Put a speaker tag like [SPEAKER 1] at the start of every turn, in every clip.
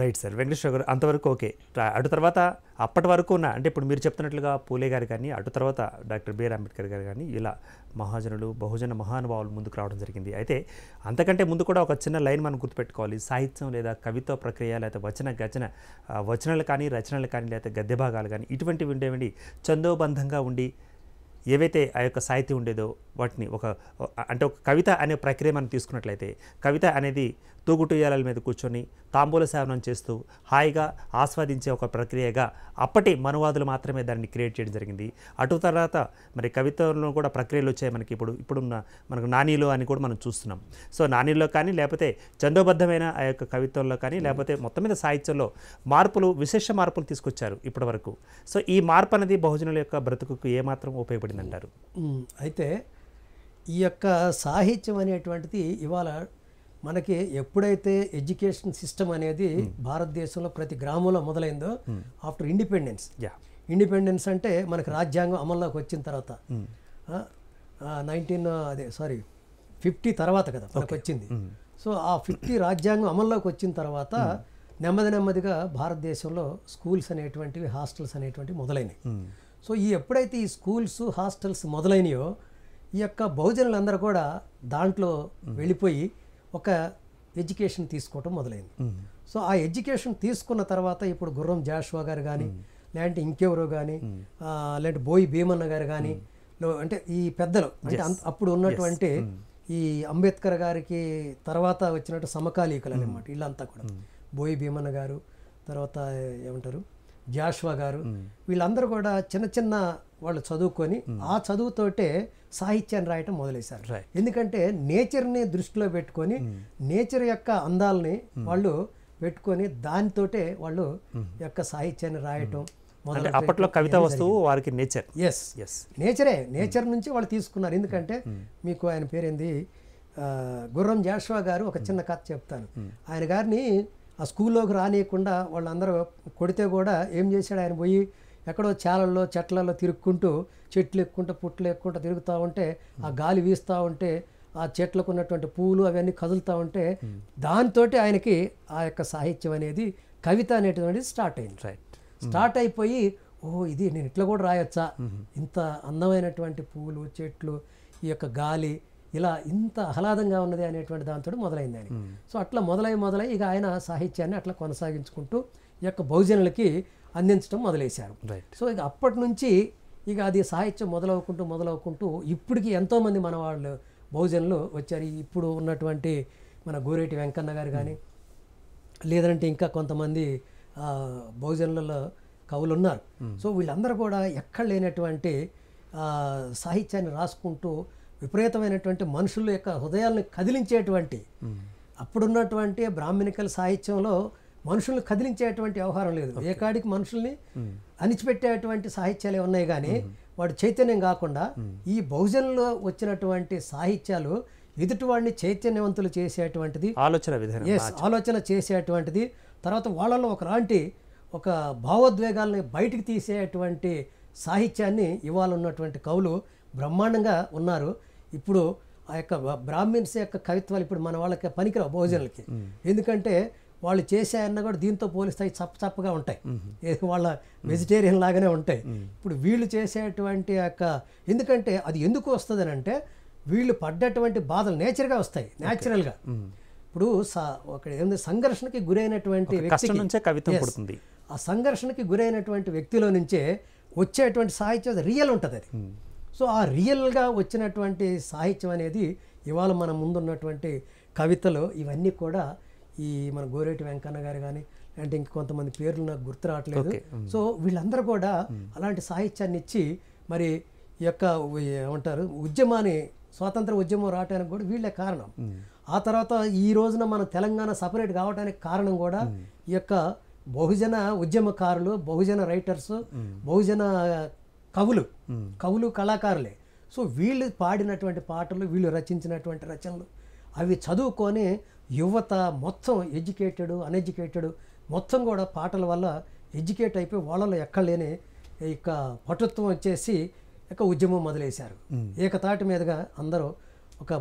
[SPEAKER 1] Right sir Venkateswara గారు అంతవరకు okay అటు తర్వాత అప్పటి వరకు ఉన్న అంటే ఇప్పుడు మీరు చెప్తున్నట్లుగా పూలే గారు కానీ అటు తర్వాత డాక్టర్ బిఆర్ అంబేద్కర్ గారు కానీ ఇలా మహాజనులు బహుజన మహానుభావులు ముందుకు రావడం జరిగింది అయితే అంతకంటే ముందు కూడా ఒక చిన్న లైన్ మనం గుర్తుపెట్టుకోవాలి సాహిత్యం లేదా కవిత్వ ప్రక్రియ లేదా వచన గచన వచనలు కానీ రచనలు కానీ లేదా గద్య భాగాలు కానీ ఇటువంటివి ఉండేవండి చందోబంధంగా ఉండి ఏవైతే ఆ యొక్క సాహిత్యం ఉండేదో వాటిని ఒక అంటే ఒక కవిత అనే ప్రక్రియ మనం తీసుకున్నట్లయితే కవిత అనేది తూగుటూయాలల మీద కూర్చొని తాంబూల సేవనం చేస్తూ హాయిగా ఆస్వాదించే ఒక ప్రక్రియగా అప్పటి మనువాదులు మాత్రమే దాన్ని క్రియేట్ చేయడం జరిగింది అటు తర్వాత మరి కవిత్వంలో కూడా ప్రక్రియలు వచ్చాయి మనకి ఇప్పుడు ఇప్పుడున్న మనకు నానీలు అని కూడా మనం చూస్తున్నాం సో నానీలో కానీ లేకపోతే చందోబద్ధమైన ఆ యొక్క కవిత్వంలో కానీ లేకపోతే మొత్తం మీద సాహిత్యంలో మార్పులు విశేష మార్పులు తీసుకొచ్చారు ఇప్పటి వరకు సో ఈ మార్పు అనేది బహుజనుల యొక్క బ్రతుకుకు ఏమాత్రం ఉపయోగపడింది అంటారు
[SPEAKER 2] అయితే ఈ యొక్క సాహిత్యం అనేటువంటిది ఇవాళ మనకి ఎప్పుడైతే ఎడ్యుకేషన్ సిస్టమ్ అనేది hmm. భారతదేశంలో ప్రతి గ్రామంలో మొదలైందో hmm. ఆఫ్టర్ ఇండిపెండెన్స్ ఇండిపెండెన్స్ అంటే మనకి రాజ్యాంగం అమల్లోకి వచ్చిన తర్వాత నైన్టీన్ hmm. అదే సారీ ఫిఫ్టీ తర్వాత కదా మనకు వచ్చింది సో ఆ ఫిఫ్టీ రాజ్యాంగం అమల్లోకి వచ్చిన తర్వాత నెమ్మది నెమ్మదిగా భారతదేశంలో స్కూల్స్ అనేటువంటివి హాస్టల్స్ అనేటువంటివి మొదలైనవి సో ఈ ఎప్పుడైతే ఈ స్కూల్స్ హాస్టల్స్ మొదలైనయో ఈ యొక్క బహుజనులందరూ కూడా దాంట్లో వెళ్ళిపోయి ఒక ఎడ్యుకేషన్ తీసుకోవటం మొదలైంది సో ఆ ఎడ్యుకేషన్ తీసుకున్న తర్వాత ఇప్పుడు గుర్రం జాషువా గారు కానీ లేదంటే ఇంకెవరో కానీ లేదంటే బోయి భీమన్న గారు కానీ అంటే ఈ పెద్దలు అంటే అప్పుడు ఉన్నటువంటి ఈ అంబేద్కర్ గారికి తర్వాత వచ్చినట్టు సమకాలీకులు అనమాట వీళ్ళంతా కూడా బోయి భీమన్న గారు తర్వాత ఏమంటారు జాషువా గారు వీళ్ళందరూ కూడా చిన్న చిన్న వాళ్ళు చదువుకొని ఆ చదువుతోటే సాహిత్యాన్ని రాయటం మొదలేశారు ఎందుకంటే నేచర్ని దృష్టిలో పెట్టుకొని నేచర్ యొక్క అందాలని వాళ్ళు పెట్టుకొని దానితోటే వాళ్ళు యొక్క సాహిత్యాన్ని రాయటం అప్పట్లో కవిత వస్తువు
[SPEAKER 1] వారికి నేచర్ ఎస్ ఎస్ నేచరే
[SPEAKER 2] నేచర్ నుంచి వాళ్ళు తీసుకున్నారు ఎందుకంటే మీకు ఆయన పేరేంది గుర్రం జాషువా గారు ఒక చిన్న కథ చెప్తాను ఆయన గారిని ఆ స్కూల్లోకి రానియకుండా వాళ్ళందరూ కొడితే కూడా ఏం చేశాడు ఆయన పోయి ఎక్కడో చాలల్లో చెట్లలో తిరుక్కుంటూ చెట్లు ఎక్కుంటూ పుట్లు ఎక్కుంటూ తిరుగుతూ ఉంటే ఆ గాలి వీస్తూ ఉంటే ఆ చెట్లకు ఉన్నటువంటి పూలు అవన్నీ కదులుతూ ఉంటే hmm. దాంతో ఆయనకి ఆ యొక్క సాహిత్యం అనేది కవిత అనేటువంటి స్టార్ట్ అయింది రైట్ hmm. స్టార్ట్ అయిపోయి ఓ ఇది నేను ఇట్లా కూడా రాయొచ్చా hmm. ఇంత అందమైనటువంటి పూలు చెట్లు ఈ యొక్క గాలి ఇలా ఇంత ఆహ్లాదంగా ఉన్నది అనేటువంటి దాంతో మొదలైంది ఆయన సో అట్లా మొదలై మొదలై ఇక ఆయన సాహిత్యాన్ని అట్లా కొనసాగించుకుంటూ ఈ యొక్క బహుజనులకి అందించడం మొదలేశారు సో ఇక అప్పటి నుంచి ఇక అది సాహిత్యం మొదలవుకుంటూ మొదలవుకుంటూ ఇప్పటికీ ఎంతోమంది మన వాళ్ళు బహుజనులు వచ్చారు ఇప్పుడు ఉన్నటువంటి మన గోరేటి వెంకన్న గారు కానీ లేదంటే ఇంకా కొంతమంది బహుజనులలో కవులు ఉన్నారు సో వీళ్ళందరూ కూడా ఎక్కడ లేనటువంటి సాహిత్యాన్ని రాసుకుంటూ విపరీతమైనటువంటి మనుషుల యొక్క హృదయాలను కదిలించేటువంటి అప్పుడున్నటువంటి బ్రాహ్మణికల సాహిత్యంలో మనుషులను కదిలించేటువంటి వ్యవహారం లేదు ఏ కాడికి మనుషుల్ని అణిచిపెట్టేటువంటి సాహిత్యాలు ఉన్నాయి కానీ వాడు చైతన్యం కాకుండా ఈ బహుజన్లో వచ్చినటువంటి సాహిత్యాలు వాడిని చైతన్యవంతులు చేసేటువంటిది ఆలోచన విధానం ఆలోచన చేసేటువంటిది తర్వాత వాళ్ళలో ఒకలాంటి ఒక భావోద్వేగాల్ని బయటికి తీసేటువంటి సాహిత్యాన్ని ఇవాళ ఉన్నటువంటి కవులు బ్రహ్మాండంగా ఉన్నారు ఇప్పుడు ఆ యొక్క బ్రాహ్మిన్స్ యొక్క కవిత్వాలు ఇప్పుడు మన వాళ్ళకి పనికిరావు భోజనాలకి ఎందుకంటే వాళ్ళు చేశాయన్నా కూడా దీంతో పోలిస్తాయి చప్ప చప్పగా ఉంటాయి వాళ్ళ వెజిటేరియన్ లాగానే ఉంటాయి ఇప్పుడు వీళ్ళు చేసేటువంటి యొక్క ఎందుకంటే అది ఎందుకు వస్తుంది అంటే వీళ్ళు పడ్డటువంటి బాధలు నేచర్గా వస్తాయి న్యాచురల్గా ఇప్పుడు ఏంది సంఘర్షణకి గురైనటువంటి వ్యక్తి నుంచే ఆ సంఘర్షణకి గురైనటువంటి వ్యక్తిలో నుంచే వచ్చేటువంటి సాహిత్యం రియల్ ఉంటుంది అది సో ఆ రియల్గా వచ్చినటువంటి సాహిత్యం అనేది ఇవాళ మన ముందున్నటువంటి కవితలు ఇవన్నీ కూడా ఈ మన గోరేటి వెంకన్న గారు కానీ అంటే ఇంకొంతమంది పేర్లు నాకు గుర్తు రావట్లేదు సో వీళ్ళందరూ కూడా అలాంటి సాహిత్యాన్ని ఇచ్చి మరి ఈ యొక్క ఏమంటారు ఉద్యమాన్ని స్వాతంత్ర ఉద్యమం రావడానికి కూడా వీళ్ళే కారణం ఆ తర్వాత ఈ రోజున మన తెలంగాణ సపరేట్ కావడానికి కారణం కూడా ఈ యొక్క బహుజన ఉద్యమకారులు బహుజన రైటర్స్ బహుజన కవులు కవులు కళాకారులే సో వీళ్ళు పాడినటువంటి పాటలు వీళ్ళు రచించినటువంటి రచనలు అవి చదువుకొని యువత మొత్తం ఎడ్యుకేటెడ్ అన్ఎడ్యుకేటెడ్ మొత్తం కూడా పాటల వల్ల ఎడ్యుకేట్ అయిపోయి వాళ్ళలో ఎక్కలేని ఇక పటుత్వం వచ్చేసి ఇక ఉద్యమం మొదలేశారు ఏకతాటి మీదుగా అందరూ ఒక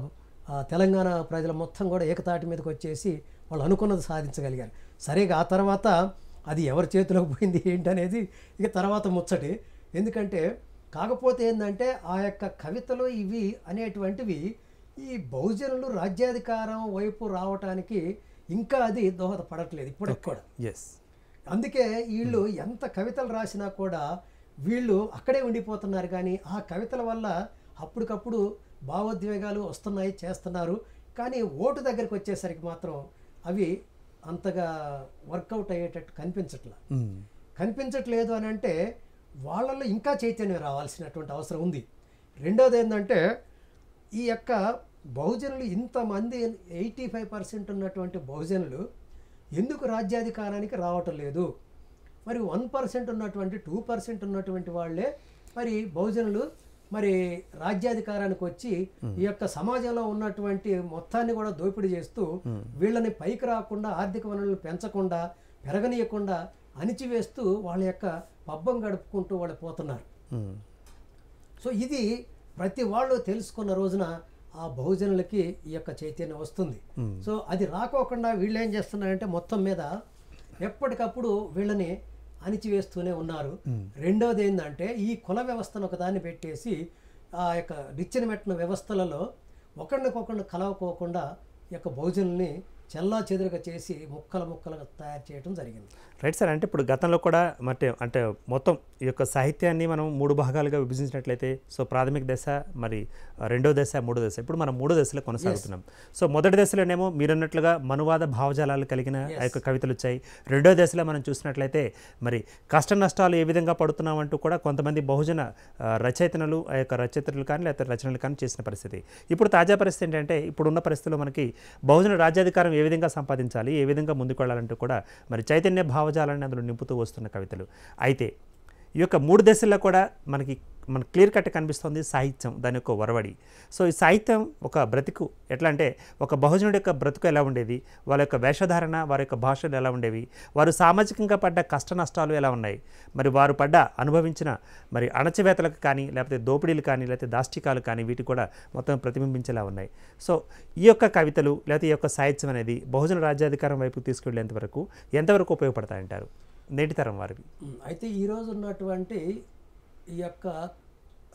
[SPEAKER 2] తెలంగాణ ప్రజల మొత్తం కూడా ఏకతాటి మీదకి వచ్చేసి వాళ్ళు అనుకున్నది సాధించగలిగారు సరేగా ఆ తర్వాత అది ఎవరి చేతిలోకి పోయింది ఏంటనేది ఇక తర్వాత ముచ్చటి ఎందుకంటే కాకపోతే ఏంటంటే ఆ యొక్క కవితలు ఇవి అనేటువంటివి ఈ బహుజనులు రాజ్యాధికారం వైపు రావటానికి ఇంకా అది దోహదపడట్లేదు ఇప్పుడు కూడా ఎస్ అందుకే వీళ్ళు hmm. ఎంత కవితలు రాసినా కూడా వీళ్ళు అక్కడే ఉండిపోతున్నారు కానీ ఆ కవితల వల్ల అప్పటికప్పుడు భావోద్వేగాలు వస్తున్నాయి చేస్తున్నారు కానీ ఓటు దగ్గరికి వచ్చేసరికి మాత్రం అవి అంతగా వర్కౌట్ అయ్యేటట్టు కనిపించట్లా hmm. కనిపించట్లేదు అని అంటే వాళ్ళల్లో ఇంకా చైతన్యం రావాల్సినటువంటి అవసరం ఉంది రెండోది ఏంటంటే ఈ యొక్క బహుజనులు ఇంతమంది ఎయిటీ ఫైవ్ పర్సెంట్ ఉన్నటువంటి బహుజనులు ఎందుకు రాజ్యాధికారానికి రావటం లేదు మరి వన్ పర్సెంట్ ఉన్నటువంటి టూ పర్సెంట్ ఉన్నటువంటి వాళ్ళే మరి బహుజనులు మరి రాజ్యాధికారానికి వచ్చి ఈ యొక్క సమాజంలో ఉన్నటువంటి మొత్తాన్ని కూడా దోపిడీ చేస్తూ వీళ్ళని పైకి రాకుండా ఆర్థిక వనరులు పెంచకుండా పెరగనీయకుండా అణిచివేస్తూ వాళ్ళ యొక్క పబ్బం గడుపుకుంటూ వాళ్ళు పోతున్నారు సో ఇది ప్రతి వాళ్ళు తెలుసుకున్న రోజున ఆ బహుజనులకి ఈ యొక్క చైతన్యం వస్తుంది సో అది రాకోకుండా వీళ్ళు ఏం చేస్తున్నారంటే మొత్తం మీద ఎప్పటికప్పుడు వీళ్ళని అణిచివేస్తూనే ఉన్నారు రెండవది ఏంటంటే ఈ కుల వ్యవస్థను ఒకదాన్ని పెట్టేసి ఆ యొక్క నిచ్చెన పెట్టిన వ్యవస్థలలో ఒకరినికొకరిని కలవకోకుండా ఈ యొక్క బహుజనుల్ని చల్లా చెదురుగా చేసి ముక్కలు ముక్కలుగా తయారు చేయడం జరిగింది
[SPEAKER 1] రైట్ సార్ అంటే ఇప్పుడు గతంలో కూడా మరి అంటే మొత్తం ఈ యొక్క సాహిత్యాన్ని మనం మూడు భాగాలుగా విభజించినట్లయితే సో ప్రాథమిక దశ మరి రెండో దశ మూడో దశ ఇప్పుడు మనం మూడో దశలో కొనసాగుతున్నాం సో మొదటి దశలోనేమో మీరన్నట్లుగా మనువాద భావజాలాలు కలిగిన ఆ యొక్క కవితలు వచ్చాయి రెండో దశలో మనం చూసినట్లయితే మరి కష్ట నష్టాలు ఏ విధంగా పడుతున్నామంటూ కూడా కొంతమంది బహుజన రచయితలు ఆ యొక్క రచయితలు కానీ లేకపోతే రచనలు కానీ చేసిన పరిస్థితి ఇప్పుడు తాజా పరిస్థితి ఏంటంటే ఇప్పుడున్న పరిస్థితిలో మనకి బహుజన రాజ్యాధికారం ఏ విధంగా సంపాదించాలి ఏ విధంగా ముందుకు వెళ్ళాలంటూ కూడా మరి చైతన్య భావజాలాన్ని అందులో నింపుతూ వస్తున్న కవితలు అయితే ఈ యొక్క మూడు దశల్లో కూడా మనకి మనకు క్లియర్ కట్ కనిపిస్తుంది సాహిత్యం దాని యొక్క వరవడి సో ఈ సాహిత్యం ఒక బ్రతుకు ఎట్లా అంటే ఒక బహుజనుడి యొక్క బ్రతుకు ఎలా ఉండేది వాళ్ళ యొక్క వేషధారణ వారి యొక్క భాషలు ఎలా ఉండేవి వారు సామాజికంగా పడ్డ కష్ట నష్టాలు ఎలా ఉన్నాయి మరి వారు పడ్డ అనుభవించిన మరి అణచివేతలకు కానీ లేకపోతే దోపిడీలు కానీ లేకపోతే దాష్టికాలు కానీ వీటి కూడా మొత్తం ప్రతిబింబించేలా ఉన్నాయి సో ఈ యొక్క కవితలు లేకపోతే ఈ యొక్క సాహిత్యం అనేది బహుజన రాజ్యాధికారం వైపు తీసుకెళ్లేంత వరకు ఎంతవరకు ఉపయోగపడతాయంటారు నేటి తరం వారివి
[SPEAKER 2] అయితే ఈరోజు ఉన్నటువంటి ఈ యొక్క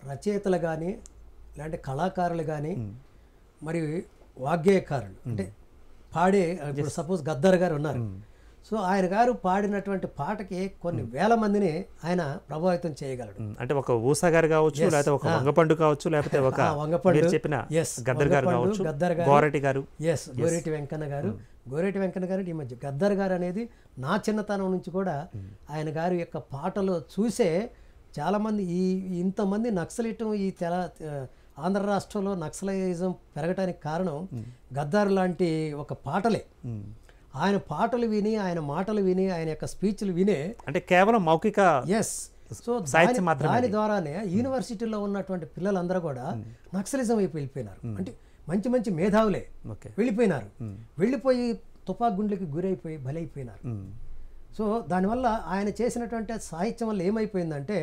[SPEAKER 2] రచయితలు కానీ లేదంటే కళాకారులు కానీ మరి వాగ్గేయకారులు అంటే పాడే ఇప్పుడు సపోజ్ గద్దర్ గారు ఉన్నారు సో ఆయన గారు పాడినటువంటి పాటకి కొన్ని వేల మందిని ఆయన ప్రభావితం చేయగలడు
[SPEAKER 1] అంటే ఒక ఊసగారు కావచ్చు లేకపోతే ఒక వంగపండు కావచ్చు లేకపోతే ఒక వంగపండు చెప్పిన గద్దర్ గారు కావచ్చు గద్దర్ గారు గోరెటి గారు ఎస్ గోరెటి వెంకన్న గారు
[SPEAKER 2] గోరెటి వెంకన్న గారు ఈ మధ్య గద్దర్ గారు అనేది నా చిన్నతనం నుంచి కూడా ఆయన గారి యొక్క పాటలు చూసే చాలామంది ఈ ఇంతమంది నక్సలిటం ఈ తెల ఆంధ్ర రాష్ట్రంలో నక్సలైజం పెరగటానికి కారణం గద్దారు లాంటి ఒక పాటలే ఆయన పాటలు విని ఆయన మాటలు విని ఆయన యొక్క స్పీచ్లు వినే అంటే కేవలం మౌఖిక ఎస్ సో దాని ద్వారానే యూనివర్సిటీలో ఉన్నటువంటి పిల్లలందరూ కూడా నక్సలిజం వైపు వెళ్ళిపోయినారు అంటే మంచి మంచి మేధావులే వెళ్ళిపోయినారు వెళ్ళిపోయి తుపాకు గుండెలకి గురైపోయి బలైపోయినారు సో దానివల్ల ఆయన చేసినటువంటి సాహిత్యం వల్ల ఏమైపోయిందంటే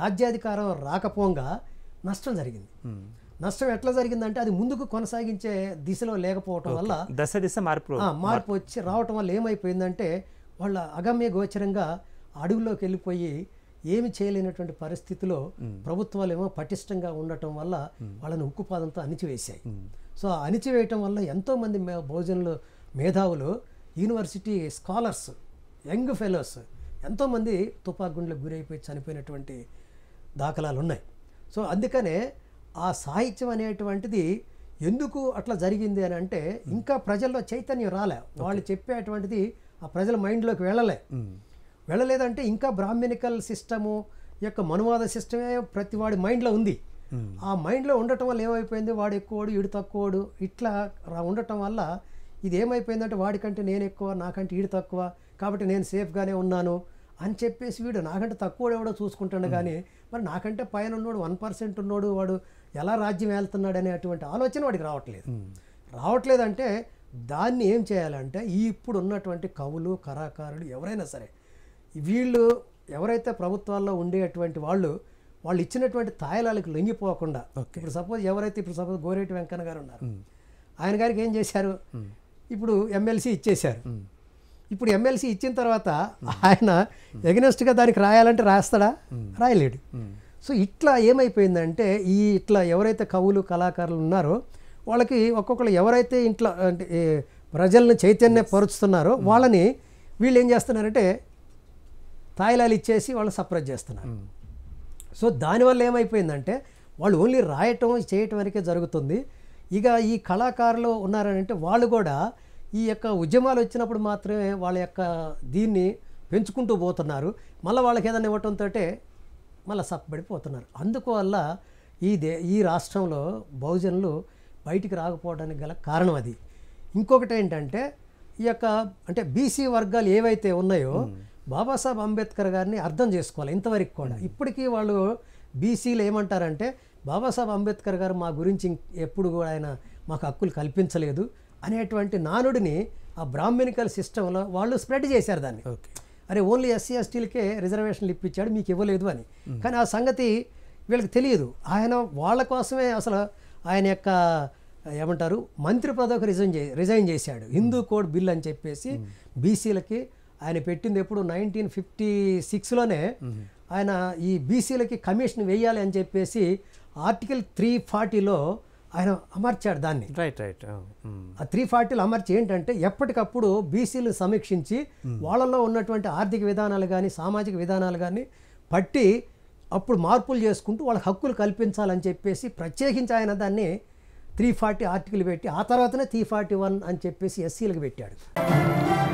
[SPEAKER 2] రాజ్యాధికారం రాకపోగా నష్టం జరిగింది నష్టం ఎట్లా జరిగిందంటే అది ముందుకు కొనసాగించే దిశలో లేకపోవటం వల్ల
[SPEAKER 1] దశ దిశ మార్పు మార్పు
[SPEAKER 2] వచ్చి రావటం వల్ల ఏమైపోయిందంటే వాళ్ళ అగమ్య గోచరంగా అడవిలోకి వెళ్ళిపోయి ఏమి చేయలేనటువంటి పరిస్థితిలో ప్రభుత్వాలు ఏమో పటిష్టంగా ఉండటం వల్ల వాళ్ళని ఉక్కుపాదంతో అణిచివేశాయి సో అణిచివేయటం వల్ల ఎంతోమంది భోజనలు మేధావులు యూనివర్సిటీ స్కాలర్స్ యంగ్ ఫెలోస్ ఎంతోమంది గుండెలకు గురైపోయి చనిపోయినటువంటి దాఖలాలు ఉన్నాయి సో అందుకనే ఆ సాహిత్యం అనేటువంటిది ఎందుకు అట్లా జరిగింది అని అంటే ఇంకా ప్రజల్లో చైతన్యం రాలే వాళ్ళు చెప్పేటువంటిది ఆ ప్రజల మైండ్లోకి వెళ్ళలే వెళ్ళలేదంటే ఇంకా బ్రాహ్మణికల్ సిస్టము యొక్క మనువాద సిస్టమే ప్రతి వాడి మైండ్లో ఉంది ఆ మైండ్లో ఉండటం వల్ల ఏమైపోయింది వాడు ఎక్కువడు ఈడు తక్కువడు ఇట్లా ఉండటం వల్ల ఇది ఏమైపోయిందంటే వాడికంటే నేను ఎక్కువ నాకంటే ఈడు తక్కువ కాబట్టి నేను సేఫ్గానే ఉన్నాను అని చెప్పేసి వీడు నాకంటే తక్కువ ఎవడో చూసుకుంటాడు కానీ మరి నాకంటే పైన ఉన్నాడు వన్ పర్సెంట్ ఉన్నాడు వాడు ఎలా రాజ్యం వెళ్తున్నాడు అనేటువంటి ఆలోచన వాడికి రావట్లేదు రావట్లేదంటే దాన్ని ఏం చేయాలంటే ఈ ఇప్పుడు ఉన్నటువంటి కవులు కళాకారులు ఎవరైనా సరే వీళ్ళు ఎవరైతే ప్రభుత్వాల్లో ఉండేటువంటి వాళ్ళు వాళ్ళు ఇచ్చినటువంటి తాయిలాలకు లొంగిపోకుండా ఇప్పుడు సపోజ్ ఎవరైతే ఇప్పుడు సపోజ్ గోరేటి వెంకన్న గారు ఉన్నారు ఆయన గారికి ఏం చేశారు ఇప్పుడు ఎమ్మెల్సీ ఇచ్చేశారు ఇప్పుడు ఎమ్మెల్సీ ఇచ్చిన తర్వాత ఆయన ఎగనెస్ట్గా దానికి రాయాలంటే రాస్తాడా రాయలేడు సో ఇట్లా ఏమైపోయిందంటే ఈ ఇట్లా ఎవరైతే కవులు కళాకారులు ఉన్నారో వాళ్ళకి ఒక్కొక్కరు ఎవరైతే ఇంట్లో అంటే ప్రజలను చైతన్యపరుచుతున్నారో వాళ్ళని వీళ్ళు ఏం చేస్తున్నారంటే తాయిలాలు ఇచ్చేసి వాళ్ళు సప్రెస్ చేస్తున్నారు సో దానివల్ల ఏమైపోయిందంటే వాళ్ళు ఓన్లీ రాయటం చేయటం వరకే జరుగుతుంది ఇక ఈ కళాకారులు ఉన్నారనంటే వాళ్ళు కూడా ఈ యొక్క ఉద్యమాలు వచ్చినప్పుడు మాత్రమే వాళ్ళ యొక్క దీన్ని పెంచుకుంటూ పోతున్నారు మళ్ళీ వాళ్ళకి ఏదైనా ఇవ్వటంతో మళ్ళీ సప్పబడిపోతున్నారు అందువల్ల ఈ దే ఈ రాష్ట్రంలో బహుజనులు బయటికి రాకపోవడానికి గల కారణం అది ఇంకొకటి ఏంటంటే ఈ యొక్క అంటే బీసీ వర్గాలు ఏవైతే ఉన్నాయో బాబాసాహెబ్ అంబేద్కర్ గారిని అర్థం చేసుకోవాలి ఇంతవరకు కూడా ఇప్పటికీ వాళ్ళు బీసీలు ఏమంటారంటే బాబాసాహెబ్ అంబేద్కర్ గారు మా గురించి ఎప్పుడు కూడా ఆయన మాకు హక్కులు కల్పించలేదు అనేటువంటి నానుడిని ఆ బ్రాహ్మణికల్ సిస్టంలో వాళ్ళు స్ప్రెడ్ చేశారు దాన్ని అరే ఓన్లీ ఎస్సీ ఎస్టీలకే రిజర్వేషన్లు ఇప్పించాడు మీకు ఇవ్వలేదు అని కానీ ఆ సంగతి వీళ్ళకి తెలియదు ఆయన వాళ్ళ కోసమే అసలు ఆయన యొక్క ఏమంటారు మంత్రి పదవికి రిజైన్ చే రిజైన్ చేశాడు హిందూ కోడ్ బిల్ అని చెప్పేసి బీసీలకి ఆయన పెట్టింది ఎప్పుడు నైన్టీన్ ఫిఫ్టీ సిక్స్లోనే ఆయన ఈ బీసీలకి కమిషన్ వేయాలి అని చెప్పేసి ఆర్టికల్ త్రీ ఫార్టీలో ఆయన అమర్చాడు దాన్ని రైట్ రైట్ oh, hmm. ఆ త్రీ ఫార్టీలు అమర్చి ఏంటంటే ఎప్పటికప్పుడు బీసీలు సమీక్షించి hmm. వాళ్ళలో ఉన్నటువంటి ఆర్థిక విధానాలు కానీ సామాజిక విధానాలు కానీ పట్టి అప్పుడు మార్పులు చేసుకుంటూ వాళ్ళకి హక్కులు కల్పించాలని చెప్పేసి ప్రత్యేకించి ఆయన దాన్ని త్రీ ఫార్టీ ఆర్టికల్ పెట్టి ఆ తర్వాతనే త్రీ ఫార్టీ వన్ అని చెప్పేసి ఎస్సీలకు పెట్టాడు